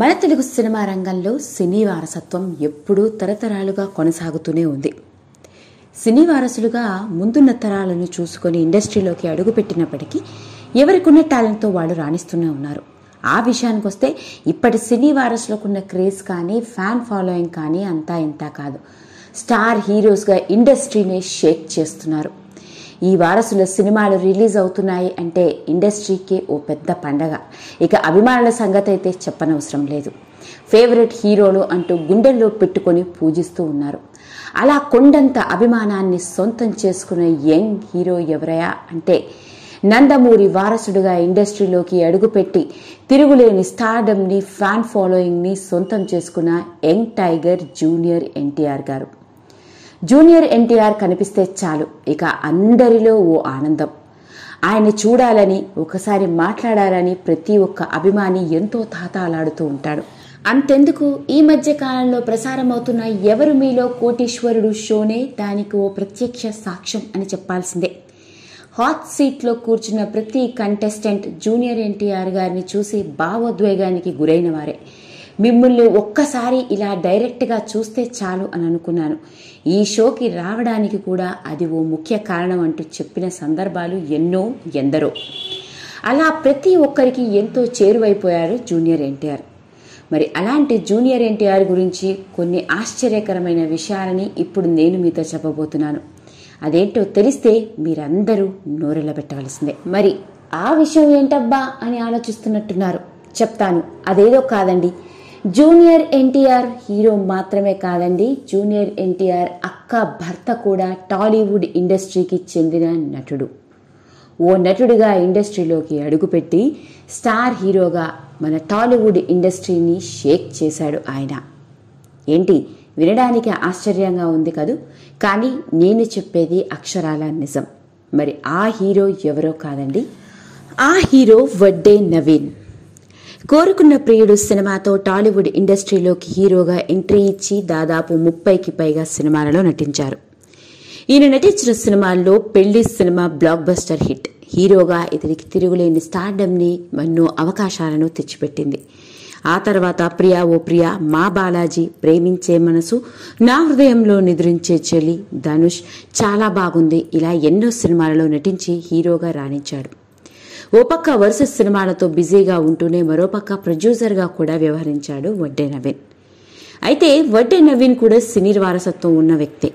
మన తెలుగు సినిమా రంగంలో సినీ వారసత్వం ఎప్పుడూ తరతరాలుగా కొనసాగుతూనే ఉంది సినీ వారసులుగా ముందున్న తరాలను చూసుకొని ఇండస్ట్రీలోకి అడుగుపెట్టినప్పటికీ ఎవరికున్న టాలెంట్తో వాళ్ళు రాణిస్తూనే ఉన్నారు ఆ విషయానికి వస్తే ఇప్పటి సినీ వారసులకున్న క్రేజ్ కానీ ఫ్యాన్ ఫాలోయింగ్ కానీ అంతా ఇంత కాదు స్టార్ హీరోస్గా ఇండస్ట్రీనే షేక్ చేస్తున్నారు ఈ వారసుల సినిమాలు రిలీజ్ అవుతున్నాయి అంటే ఇండస్ట్రీకి ఓ పెద్ద పండగ ఇక అభిమానుల సంగతి అయితే చెప్పనవసరం లేదు ఫేవరెట్ హీరోలు అంటూ గుండెల్లో పెట్టుకొని పూజిస్తూ ఉన్నారు అలా కొండంత అభిమానాన్ని సొంతం చేసుకున్న యంగ్ హీరో ఎవరయా అంటే నందమూరి వారసుడుగా ఇండస్ట్రీలోకి అడుగుపెట్టి తిరుగులేని స్టార్డమ్ని ఫ్యాన్ ఫాలోయింగ్ని సొంతం చేసుకున్న యంగ్ టైగర్ జూనియర్ ఎన్టీఆర్ గారు జూనియర్ ఎన్టీఆర్ కనిపిస్తే చాలు ఇక అందరిలో ఓ ఆనందం ఆయన చూడాలని ఒకసారి మాట్లాడాలని ప్రతి ఒక్క అభిమాని ఎంతో తాతాలాడుతూ ఉంటాడు అంతెందుకు ఈ మధ్య కాలంలో ప్రసారమవుతున్న ఎవరు మీలో కోటీశ్వరుడు షోనే దానికి ఓ ప్రత్యక్ష సాక్ష్యం అని చెప్పాల్సిందే హాట్ సీట్లో కూర్చున్న ప్రతి కంటెస్టెంట్ జూనియర్ ఎన్టీఆర్ గారిని చూసి భావోద్వేగానికి గురైన వారే మిమ్మల్ని ఒక్కసారి ఇలా డైరెక్ట్గా చూస్తే చాలు అని అనుకున్నాను ఈ షోకి రావడానికి కూడా అది ఓ ముఖ్య కారణం అంటూ చెప్పిన సందర్భాలు ఎన్నో ఎందరో అలా ప్రతి ఒక్కరికి ఎంతో చేరువైపోయారు జూనియర్ ఎన్టీఆర్ మరి అలాంటి జూనియర్ ఎన్టీఆర్ గురించి కొన్ని ఆశ్చర్యకరమైన విషయాలని ఇప్పుడు నేను మీతో చెప్పబోతున్నాను అదేంటో తెలిస్తే మీరందరూ నోరెళ్ళబెట్టవలసిందే మరి ఆ విషయం ఏంటబ్బా అని ఆలోచిస్తున్నట్టున్నారు చెప్తాను అదేదో కాదండి జూనియర్ ఎన్టీఆర్ హీరో మాత్రమే కాదండి జూనియర్ ఎన్టీఆర్ అక్క భర్త కూడా టాలీవుడ్ ఇండస్ట్రీకి చెందిన నటుడు ఓ నటుడిగా ఇండస్ట్రీలోకి అడుగుపెట్టి స్టార్ హీరోగా మన టాలీవుడ్ ఇండస్ట్రీని షేక్ చేశాడు ఆయన ఏంటి వినడానికి ఆశ్చర్యంగా ఉంది కదూ కానీ నేను చెప్పేది అక్షరాల నిజం మరి ఆ హీరో ఎవరో కాదండి ఆ హీరో వడ్డే నవీన్ కోరుకున్న ప్రియుడు సినిమాతో టాలీవుడ్ ఇండస్ట్రీలోకి హీరోగా ఎంట్రీ ఇచ్చి దాదాపు ముప్పైకి పైగా సినిమాలలో నటించారు ఈయన నటించిన సినిమాల్లో పెళ్లి సినిమా బ్లాక్ బస్టర్ హిట్ హీరోగా ఇతనికి తిరుగులేని స్టార్డమ్ని ఎన్నో అవకాశాలను తెచ్చిపెట్టింది ఆ తర్వాత ప్రియా ఓ ప్రియా మా బాలాజీ ప్రేమించే మనసు నా హృదయంలో నిద్రించే చెలి ధనుష్ చాలా బాగుంది ఇలా ఎన్నో సినిమాలలో నటించి హీరోగా రాణించాడు ఓ పక్క వరుస సినిమాలతో బిజీగా ఉంటూనే మరోపక్క ప్రొడ్యూసర్గా కూడా వ్యవహరించాడు వడ్డే నవీన్ అయితే వడ్డే నవీన్ కూడా సినీ వారసత్వం ఉన్న వ్యక్తే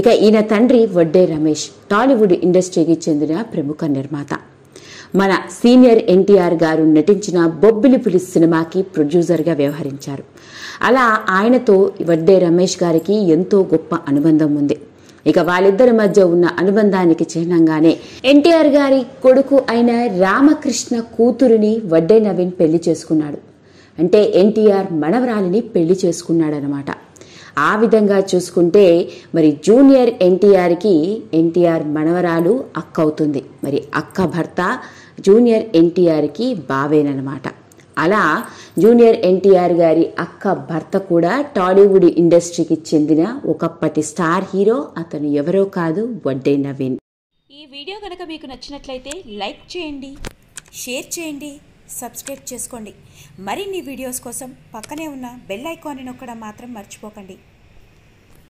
ఇక ఈయన తండ్రి వడ్డే రమేష్ టాలీవుడ్ ఇండస్ట్రీకి చెందిన ప్రముఖ నిర్మాత మన సీనియర్ ఎన్టీఆర్ గారు నటించిన బొబ్బిలి పులి సినిమాకి ప్రొడ్యూసర్గా వ్యవహరించారు అలా ఆయనతో వడ్డే రమేష్ గారికి ఎంతో గొప్ప అనుబంధం ఉంది ఇక వాళ్ళిద్దరి మధ్య ఉన్న అనుబంధానికి చిహ్నంగానే ఎన్టీఆర్ గారి కొడుకు అయిన రామకృష్ణ కూతురిని వడ్డే నవీన్ పెళ్లి చేసుకున్నాడు అంటే ఎన్టీఆర్ మనవరాలిని పెళ్లి చేసుకున్నాడనమాట ఆ విధంగా చూసుకుంటే మరి జూనియర్ ఎన్టీఆర్కి ఎన్టీఆర్ మనవరాలు అక్క అవుతుంది మరి అక్క భర్త జూనియర్ ఎన్టీఆర్కి బావేనమాట అలా జూనియర్ ఎన్టీఆర్ గారి అక్క భర్త కూడా టాలీవుడ్ ఇండస్ట్రీకి చెందిన ఒకప్పటి స్టార్ హీరో అతను ఎవరో కాదు వడ్డే నవీన్ ఈ వీడియో కనుక మీకు నచ్చినట్లయితే లైక్ చేయండి షేర్ చేయండి సబ్స్క్రైబ్ చేసుకోండి మరిన్ని వీడియోస్ కోసం పక్కనే ఉన్న బెల్ ఐకాన్ని నొక్కడం మాత్రం మర్చిపోకండి